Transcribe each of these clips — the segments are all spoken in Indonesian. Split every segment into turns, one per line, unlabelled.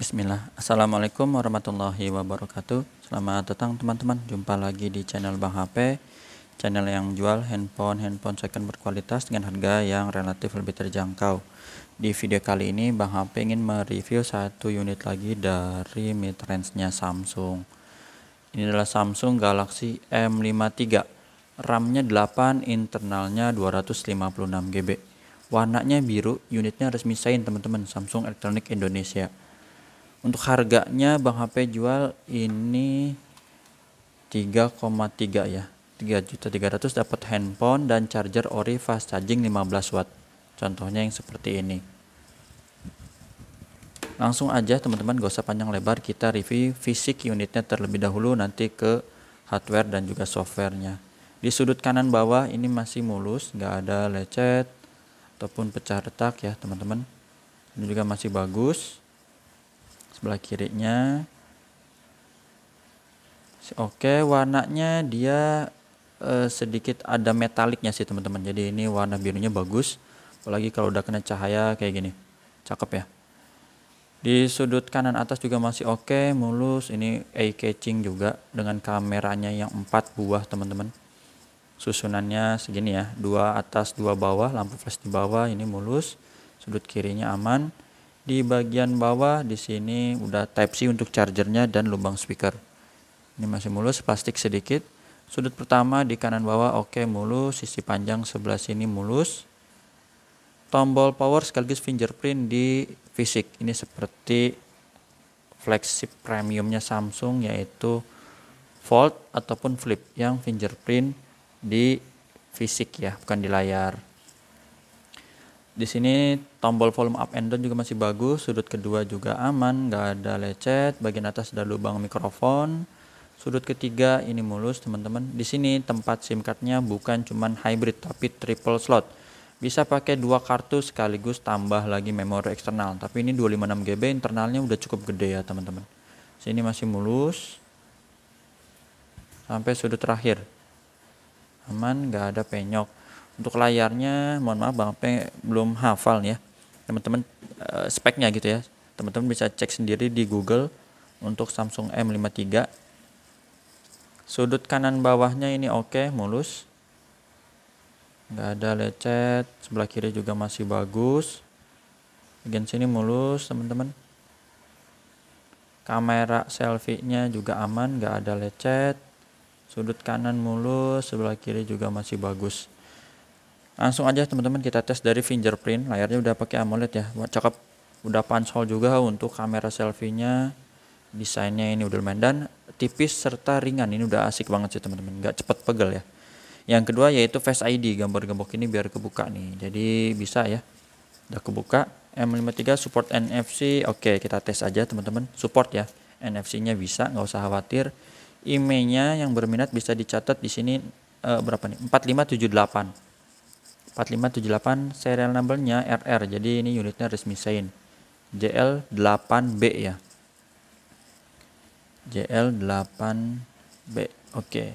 Bismillah, Assalamualaikum warahmatullahi wabarakatuh Selamat datang teman-teman, jumpa lagi di channel Bang HP Channel yang jual handphone-handphone second berkualitas dengan harga yang relatif lebih terjangkau Di video kali ini Bang HP ingin mereview satu unit lagi dari midrange-nya Samsung Ini adalah Samsung Galaxy M53 RAM-nya 8, internalnya 256GB Warnanya biru, unitnya resmi sign teman-teman Samsung Electronic Indonesia untuk harganya Bang HP jual ini 3,3 ya 3 juta 300 dapat handphone dan charger ori fast charging 15 watt contohnya yang seperti ini langsung aja teman-teman gak usah panjang lebar kita review fisik unitnya terlebih dahulu nanti ke hardware dan juga softwarenya di sudut kanan bawah ini masih mulus nggak ada lecet ataupun pecah retak ya teman-teman ini juga masih bagus sebelah kirinya oke warnanya dia eh, sedikit ada metaliknya sih teman-teman jadi ini warna birunya bagus apalagi kalau udah kena cahaya kayak gini cakep ya di sudut kanan atas juga masih oke okay, mulus ini eye catching juga dengan kameranya yang empat buah teman-teman susunannya segini ya dua atas dua bawah lampu flash di bawah ini mulus sudut kirinya aman di bagian bawah di sini udah type C untuk chargernya dan lubang speaker ini masih mulus plastik sedikit sudut pertama di kanan bawah oke okay, mulus sisi panjang sebelah sini mulus tombol power sekaligus fingerprint di fisik ini seperti flagship premiumnya Samsung yaitu fold ataupun flip yang fingerprint di fisik ya bukan di layar di sini tombol volume up and down juga masih bagus sudut kedua juga aman nggak ada lecet bagian atas ada lubang mikrofon sudut ketiga ini mulus teman-teman di sini tempat sim cardnya bukan cuman hybrid tapi triple slot bisa pakai dua kartu sekaligus tambah lagi memori eksternal tapi ini 256 GB internalnya udah cukup gede ya teman-teman sini masih mulus sampai sudut terakhir aman nggak ada penyok untuk layarnya mohon maaf bang Peng belum hafal nih ya teman-teman uh, speknya gitu ya teman-teman bisa cek sendiri di Google untuk Samsung M53 sudut kanan bawahnya ini oke okay, mulus nggak ada lecet sebelah kiri juga masih bagus bagian sini mulus teman-teman kamera selfie-nya juga aman nggak ada lecet sudut kanan mulus sebelah kiri juga masih bagus langsung aja teman-teman kita tes dari fingerprint layarnya udah pakai AMOLED ya cakep udah punch hole juga untuk kamera selfie-nya desainnya ini udah lumayan dan tipis serta ringan ini udah asik banget sih teman-teman nggak cepet pegel ya yang kedua yaitu Face ID gambar gembok ini biar kebuka nih jadi bisa ya udah kebuka M53 support NFC oke kita tes aja teman-teman support ya NFC nya bisa nggak usah khawatir IMEI nya yang berminat bisa dicatat di sini eh, berapa nih 4578 4578 serial numbernya RR jadi ini unitnya resmi sein JL8B ya JL8B oke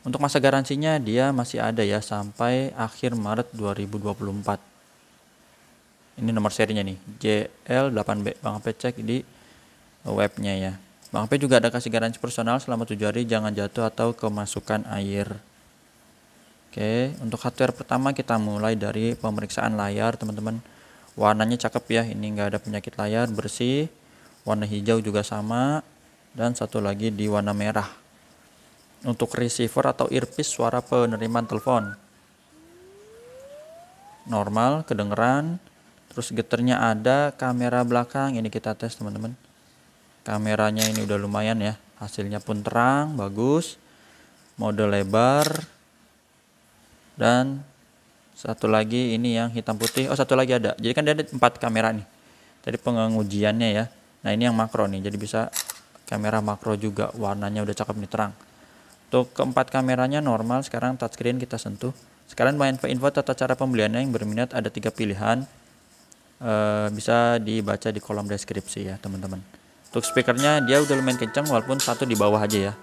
untuk masa garansinya dia masih ada ya sampai akhir Maret 2024 ini nomor serinya nih JL8B Bang Ape cek di webnya ya Bang Ape juga ada kasih garansi personal selama 7 hari jangan jatuh atau kemasukan air Oke, untuk hardware pertama kita mulai dari pemeriksaan layar, teman-teman. Warnanya cakep ya, ini nggak ada penyakit layar, bersih. Warna hijau juga sama, dan satu lagi di warna merah. Untuk receiver atau earpiece suara penerimaan telepon. Normal, kedengeran. Terus geternya ada, kamera belakang, ini kita tes teman-teman. Kameranya ini udah lumayan ya, hasilnya pun terang, bagus. Mode lebar, dan satu lagi ini yang hitam putih oh satu lagi ada jadi kan dia ada empat kamera nih tadi pengujiannya ya nah ini yang makro nih jadi bisa kamera makro juga warnanya udah cakep nih terang untuk keempat kameranya normal sekarang touchscreen kita sentuh sekalian main info tata cara pembeliannya yang berminat ada tiga pilihan e, bisa dibaca di kolom deskripsi ya teman-teman untuk speakernya dia udah lumayan kencang walaupun satu di bawah aja ya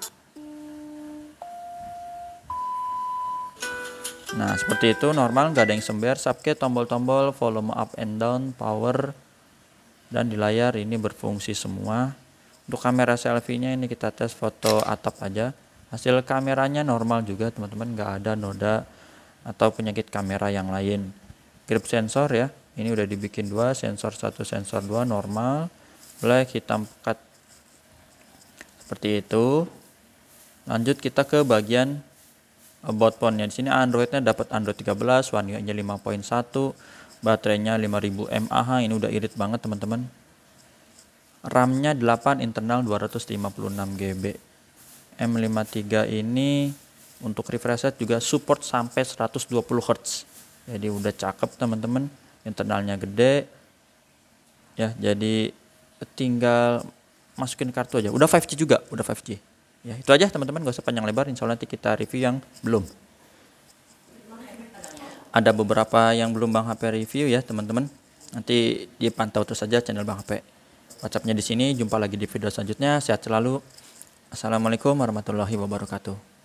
Nah, seperti itu normal nggak ada yang sember. Subkey tombol-tombol volume up and down, power dan di layar ini berfungsi semua. Untuk kamera selfie-nya ini kita tes foto atap aja. Hasil kameranya normal juga, teman-teman, nggak ada noda atau penyakit kamera yang lain. Grip sensor ya. Ini udah dibikin dua, sensor satu, sensor dua normal, black, hitam pekat. Seperti itu. Lanjut kita ke bagian about phone-nya di sini Androidnya dapat Android 13 One UI-nya 5.1 baterainya 5000 mAh ini udah irit banget teman-teman RAM-nya 8 internal 256 GB M53 ini untuk refresh rate juga support sampai 120 Hz jadi udah cakep teman-teman internalnya gede ya jadi tinggal masukin kartu aja udah 5G juga udah 5G Ya, itu aja teman-teman, gak usah panjang lebar. Insya Allah nanti kita review yang belum. Ada beberapa yang belum Bang HP review ya teman-teman. Nanti dipantau terus saja channel Bang HP. WhatsAppnya di sini. Jumpa lagi di video selanjutnya. Sehat selalu. Assalamualaikum warahmatullahi wabarakatuh.